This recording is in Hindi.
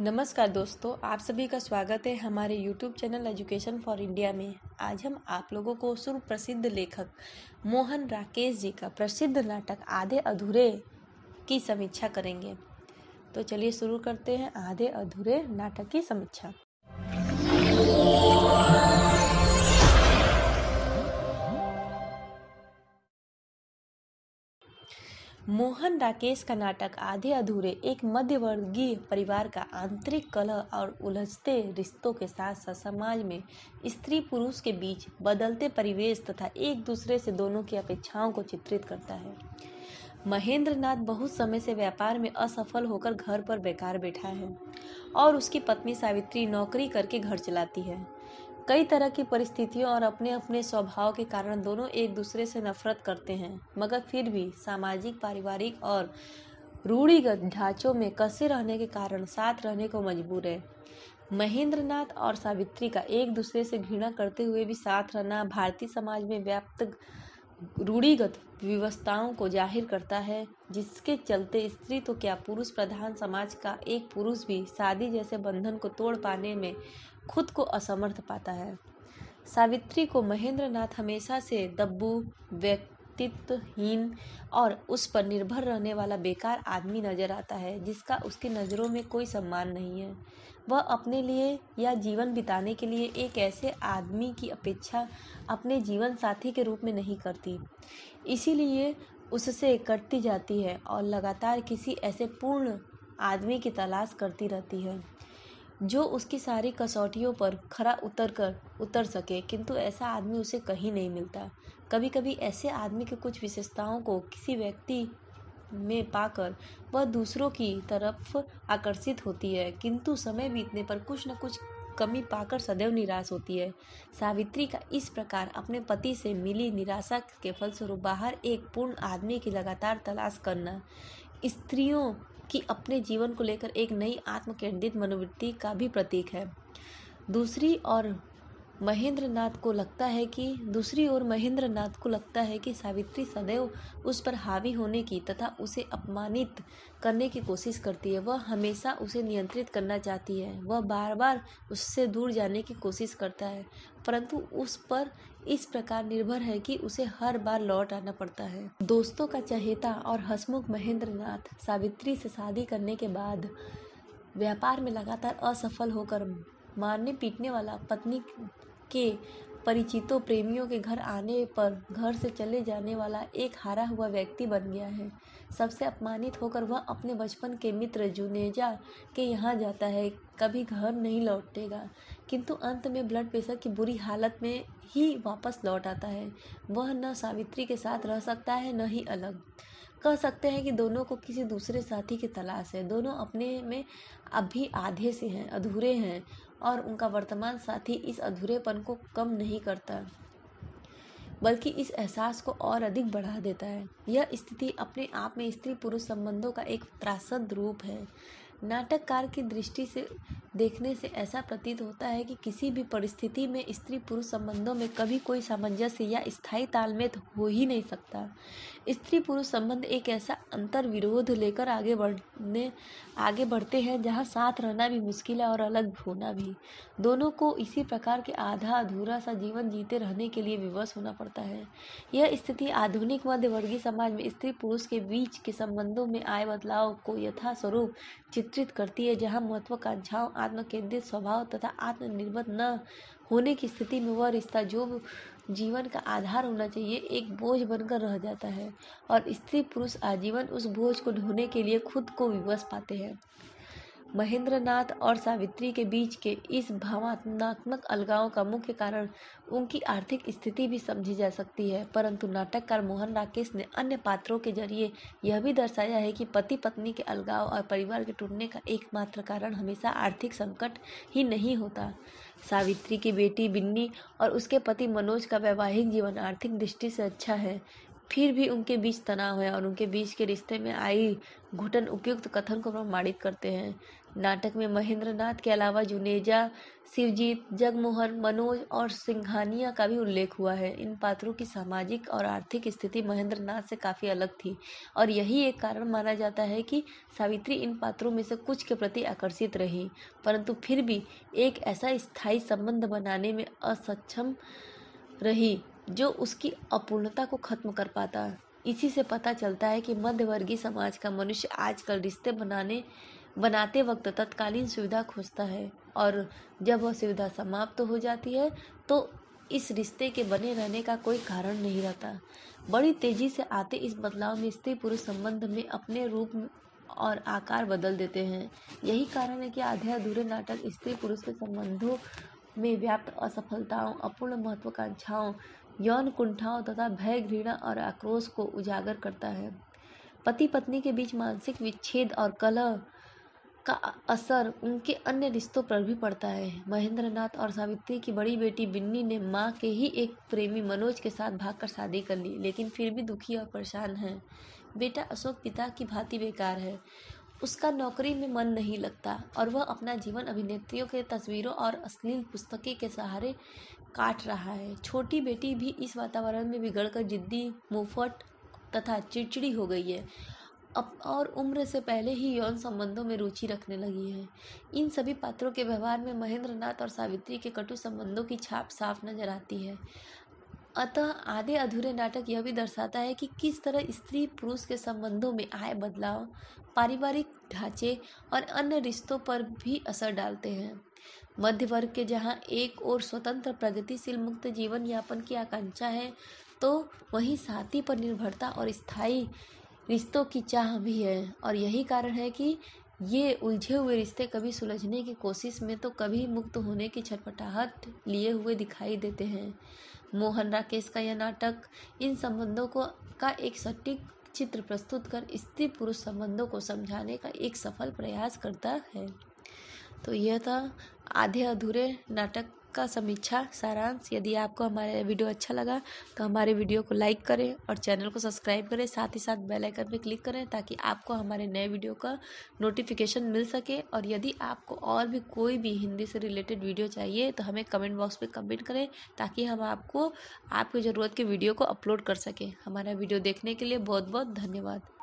नमस्कार दोस्तों आप सभी का स्वागत है हमारे YouTube channel education for India में आज हम आप लोगों को सुप्रसिद्ध लेखक मोहन राकेश जी का प्रसिद्ध नाटक आधे अधूरे की समीक्षा करेंगे तो चलिए शुरू करते हैं आधे अधूरे नाटक की समीक्षा मोहन राकेश का नाटक आधे अधूरे एक मध्यवर्गीय परिवार का आंतरिक कलह और उलझते रिश्तों के साथ साथ समाज में स्त्री पुरुष के बीच बदलते परिवेश तथा एक दूसरे से दोनों की अपेक्षाओं को चित्रित करता है महेंद्र नाथ बहुत समय से व्यापार में असफल होकर घर पर बेकार बैठा है और उसकी पत्नी सावित्री नौकरी करके घर चलाती है कई तरह की परिस्थितियों और अपने अपने स्वभाव के कारण दोनों एक दूसरे से नफरत करते हैं मगर फिर भी सामाजिक पारिवारिक और रूढ़िगत ढांचों में कसे रहने के कारण साथ रहने को मजबूर है महेंद्रनाथ और सावित्री का एक दूसरे से घृणा करते हुए भी साथ रहना भारतीय समाज में व्याप्त रूढ़िगत व्यवस्थाओं को जाहिर करता है जिसके चलते स्त्री तो क्या पुरुष प्रधान समाज का एक पुरुष भी शादी जैसे बंधन को तोड़ पाने में खुद को असमर्थ पाता है सावित्री को महेंद्र नाथ हमेशा से दब्बू व्यक्तित्वहीन और उस पर निर्भर रहने वाला बेकार आदमी नजर आता है जिसका उसकी नज़रों में कोई सम्मान नहीं है वह अपने लिए या जीवन बिताने के लिए एक ऐसे आदमी की अपेक्षा अपने जीवन साथी के रूप में नहीं करती इसीलिए उससे कटती जाती है और लगातार किसी ऐसे पूर्ण आदमी की तलाश करती रहती है जो उसकी सारी कसौटियों पर खरा उतर कर उतर सके किंतु ऐसा आदमी उसे कहीं नहीं मिलता कभी कभी ऐसे आदमी की कुछ विशेषताओं को किसी व्यक्ति में पाकर वह दूसरों की तरफ आकर्षित होती है किंतु समय बीतने पर कुछ न कुछ कमी पाकर सदैव निराश होती है सावित्री का इस प्रकार अपने पति से मिली निराशा के फलस्वरूप बाहर एक पूर्ण आदमी की लगातार तलाश करना स्त्रियों कि अपने जीवन को लेकर एक नई आत्म केंद्रित मनोवृत्ति का भी प्रतीक है दूसरी और महेंद्र नाथ को लगता है कि दूसरी ओर महेंद्र नाथ को लगता है कि सावित्री सदैव उस पर हावी होने की तथा उसे अपमानित करने की कोशिश करती है वह हमेशा उसे नियंत्रित करना चाहती है वह बार बार उससे दूर जाने की कोशिश करता है परंतु उस पर इस प्रकार निर्भर है कि उसे हर बार लौट आना पड़ता है दोस्तों का चहेता और हसमुख महेंद्र सावित्री से शादी करने के बाद व्यापार में लगातार असफल होकर मारने पीटने वाला पत्नी के परिचितों प्रेमियों के घर आने पर घर से चले जाने वाला एक हारा हुआ व्यक्ति बन गया है सबसे अपमानित होकर वह अपने बचपन के मित्र जुनेजा के यहाँ जाता है कभी घर नहीं लौटेगा किंतु अंत में ब्लड प्रेशर की बुरी हालत में ही वापस लौट आता है वह न सावित्री के साथ रह सकता है न ही अलग कह सकते हैं कि दोनों को किसी दूसरे साथी की तलाश है दोनों अपने में अभी आधे से हैं अधूरे हैं और उनका वर्तमान साथी इस अधूरेपन को कम नहीं करता बल्कि इस एहसास को और अधिक बढ़ा देता है यह स्थिति अपने आप में स्त्री पुरुष संबंधों का एक त्रासद रूप है नाटककार की दृष्टि से देखने से ऐसा प्रतीत होता है कि किसी भी परिस्थिति में स्त्री पुरुष संबंधों में कभी कोई सामंजस्य या स्थायी तालमेल हो ही नहीं सकता स्त्री पुरुष संबंध एक ऐसा अंतर विरोध लेकर आगे बढ़ने आगे बढ़ते हैं जहाँ साथ रहना भी मुश्किल है और अलग होना भी दोनों को इसी प्रकार के आधा अधूरा सा जीवन जीते रहने के लिए विवश होना पड़ता है यह स्थिति आधुनिक मध्यवर्गीय समाज में स्त्री पुरुष के बीच के संबंधों में आए बदलाव को यथास्वरूप चित्र चित्रित करती है जहाँ महत्वाकांक्षाओं आत्म केंद्रित स्वभाव तथा आत्मनिर्भर न होने की स्थिति में वह रिश्ता जो जीवन का आधार होना चाहिए एक बोझ बनकर रह जाता है और स्त्री पुरुष आजीवन उस बोझ को ढोने के लिए खुद को विवश पाते हैं महेंद्रनाथ और सावित्री के बीच के इस भावनात्मक अलगाव का मुख्य कारण उनकी आर्थिक स्थिति भी समझी जा सकती है परंतु नाटककार मोहन राकेश ने अन्य पात्रों के जरिए यह भी दर्शाया है कि पति पत्नी के अलगाव और परिवार के टूटने का एकमात्र कारण हमेशा आर्थिक संकट ही नहीं होता सावित्री की बेटी बिन्नी और उसके पति मनोज का वैवाहिक जीवन आर्थिक दृष्टि से अच्छा है फिर भी उनके बीच तनाव है और उनके बीच के रिश्ते में आई घुटन उपयुक्त कथन को प्रमाणित करते हैं नाटक में महेंद्रनाथ के अलावा जुनेजा शिवजीत जगमोहन मनोज और सिंघानिया का भी उल्लेख हुआ है इन पात्रों की सामाजिक और आर्थिक स्थिति महेंद्रनाथ से काफ़ी अलग थी और यही एक कारण माना जाता है कि सावित्री इन पात्रों में से कुछ के प्रति आकर्षित रही परंतु फिर भी एक ऐसा स्थायी संबंध बनाने में असक्षम रही जो उसकी अपूर्णता को खत्म कर पाता है इसी से पता चलता है कि मध्यवर्गीय समाज का मनुष्य आजकल रिश्ते बनाने बनाते वक्त तत्कालीन सुविधा खोजता है और जब वह सुविधा समाप्त तो हो जाती है तो इस रिश्ते के बने रहने का कोई कारण नहीं रहता बड़ी तेजी से आते इस बदलाव में स्त्री पुरुष संबंध में अपने रूप और आकार बदल देते हैं यही कारण है कि आधे अधूरे नाटक स्त्री पुरुष के संबंधों में व्याप्त असफलताओं अपूर्ण महत्वाकांक्षाओं यौन कुंठाओं तथा भय घृणा और आक्रोश को उजागर करता है पति पत्नी के बीच मानसिक विच्छेद और कलह का असर उनके अन्य रिश्तों पर भी पड़ता है महेंद्रनाथ और सावित्री की बड़ी बेटी बिन्नी ने माँ के ही एक प्रेमी मनोज के साथ भागकर शादी कर ली लेकिन फिर भी दुखी और परेशान है बेटा अशोक पिता की भांति बेकार है उसका नौकरी में मन नहीं लगता और वह अपना जीवन अभिनेत्रियों के तस्वीरों और अश्लील पुस्तकें के सहारे काट रहा है छोटी बेटी भी इस वातावरण में बिगड़कर जिद्दी मुफट तथा चिड़चिड़ी हो गई है अब और उम्र से पहले ही यौन संबंधों में रुचि रखने लगी है इन सभी पात्रों के व्यवहार में नाथ और सावित्री के कटु संबंधों की छाप साफ नजर आती है अतः आधे अधूरे नाटक यह भी दर्शाता है कि किस तरह स्त्री पुरुष के संबंधों में आए बदलाव पारिवारिक ढांचे और अन्य रिश्तों पर भी असर डालते हैं मध्य वर्ग के जहाँ एक और स्वतंत्र प्रगतिशील मुक्त जीवन यापन की आकांक्षा है तो वहीं साथी पर निर्भरता और स्थायी रिश्तों की चाह भी है और यही कारण है कि ये उलझे हुए रिश्ते कभी सुलझने की कोशिश में तो कभी मुक्त होने की छटपटाहट लिए हुए दिखाई देते हैं मोहन राकेश का यह नाटक इन संबंधों को का एक सटीक चित्र प्रस्तुत कर स्त्री पुरुष संबंधों को समझाने का एक सफल प्रयास करता है तो यह था आधे अधूरे नाटक का समीक्षा सारांश यदि आपको हमारा वीडियो अच्छा लगा तो हमारे वीडियो को लाइक करें और चैनल को सब्सक्राइब करें साथ ही साथ बेल आइकन पर क्लिक करें ताकि आपको हमारे नए वीडियो का नोटिफिकेशन मिल सके और यदि आपको और भी कोई भी हिंदी से रिलेटेड वीडियो चाहिए तो हमें कमेंट बॉक्स में कमेंट करें ताकि हम आपको आपकी ज़रूरत के वीडियो को अपलोड कर सकें हमारा वीडियो देखने के लिए बहुत बहुत धन्यवाद